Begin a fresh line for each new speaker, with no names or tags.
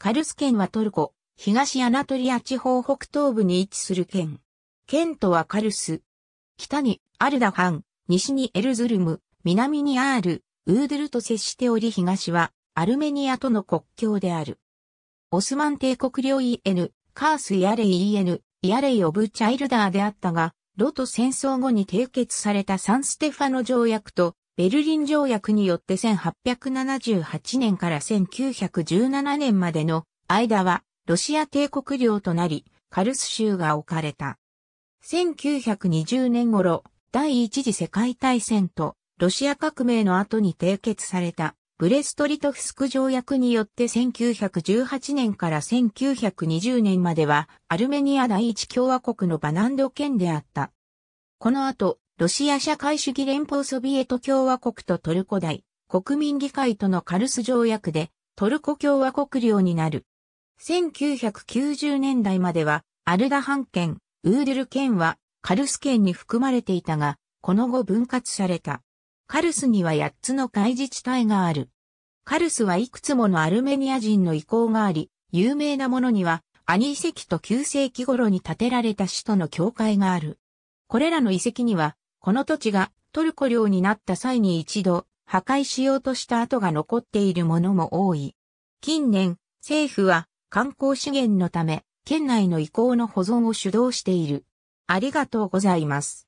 カルス県は
トルコ、東アナトリア地方北東部に位置する県。県都はカルス。北にアルダハン、西にエルズルム、南にアール、ウードルと接しており東はアルメニアとの国境である。オスマン帝国領 EN、カース・イアレイ EN、イアレイ・オブ・チャイルダーであったが、ロと戦争後に締結されたサンステファの条約とベルリン条約によって1878年から1917年までの間はロシア帝国領となり、カルス州が置かれた。1920年頃、第一次世界大戦とロシア革命の後に締結されたブレストリトフスク条約によって1918年から1920年まではアルメニア第一共和国のバナンド県であった。この後、ロシア社会主義連邦ソビエト共和国とトルコ大国民議会とのカルス条約でトルコ共和国領になる。1990年代まではアルダハン県、ウーデル県はカルス県に含まれていたが、この後分割された。カルスには8つの海自治体がある。カルスはいくつものアルメニア人の遺構があり、有名なものには、アニ遺跡と9世紀頃に建てられた首都の教会がある。これらの遺跡には、この土地がトルコ領になった際に一度破壊しようとした跡が残っているものも多い。近年、政府は観光資源のため、県内の遺構の保存を主導している。ありがとうご
ざいます。